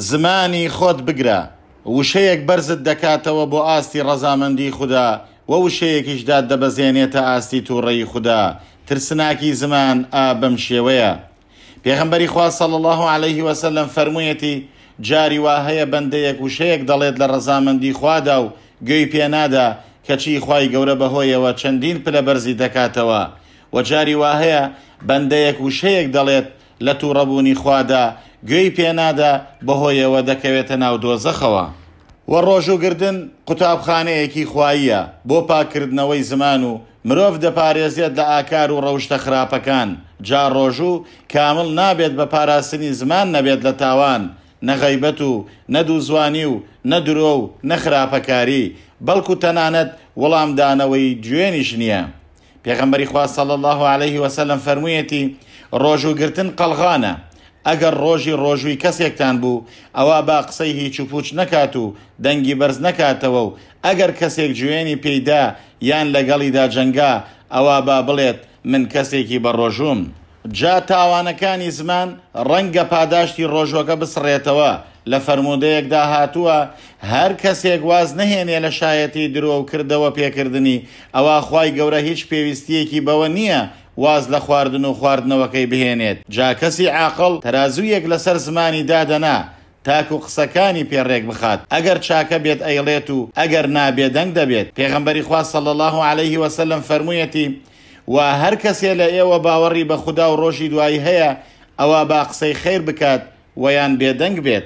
زمانی خۆت بگرە وشەیەک بەرزت دەکاتەوە بۆ ئاستی ڕەزامەندی خوددا وە وشەیەکیشدا دەبەزێنێتە ئاستی تووڕێی خوددا ترسناکی زمان ئا بەم شێوەیە پێغمبەری خواصل الله عليه وسلم فەرموویەتی جاری وا هەیە بەندەیەک وشەیەک دەڵێت لە ڕەزامەندی خوادا و گوێی پێنادا کەچی خی گەورە بەهۆیەوە چەندین پلە بەرزی دەکاتەوە وەجاری وا هەیە بەندەیەک وشەیەک دەڵێت لە تووڕەبوونی خوادا گوێی پێنادا بەهۆیەوە دەکەوێتە ناو دۆزەخەوە. وە ڕۆژوگردن قوتابخانەیەکی خواییە بۆ پاکردنەوەی زمان و مرۆڤ دەپارێزێت لە ئاکار و ڕەوشتە خراپەکان، جا ڕۆژوو کامل نابێت بە پاراستنی زمان نەبێت لە تاوان، نەغەیبەت و نەدوو زوانی و نەدرۆ و نەخراپەکاری، بەڵکو تەنانەت وەڵامدانەوەی دوێنیش نییە. پێغەمبەری خوا سەڵ الله عليه وسلم فەرموویەتی ڕۆژوگرتن قەلغانە. ئەگەر ڕۆژی ڕۆژووی کەسێکتان بوو ئەوە با قسەی هیچ و پوچ نکات و دەنگی بەرز نەکاتەوە و ئەگەر کەسێک جوێنی پێیدا یان لەگەڵیدا جەنگا ئەوە با بڵێت من کەسێکی بە ڕۆژوم. جا تاوانەکانی زمان ڕەنگە پاداشتی ڕۆژۆکە بسڕێتەوە لە فەرمودەیەکدا هاتووە هەر کەسێک واز نهێنێ لە شایەتی درۆ و کردەوە پێکردنی ئەوە خی گەورە هیچ پێویستیەکی بەوە نییە واز لە خواردن و خواردنەوەکەی بهێنێت جا کەسی عاقڵ تەرازویەک لەسەر زمانی دادەنا تاکو قسەکانی پێڕێک بخات ئەگەر چاکە بێت ئەیڵێت و ئەگەر نابێدەنگ دەبێت پێغمبەری خواست صل الله عليه وسلم فەرموویەتی و هەر کەسێ لە ئێوە باوەڕی بە خوددا و ڕۆژی دوایی هەیە ئەوە با قسەی خیر بکات ویان بێدەنگ بێت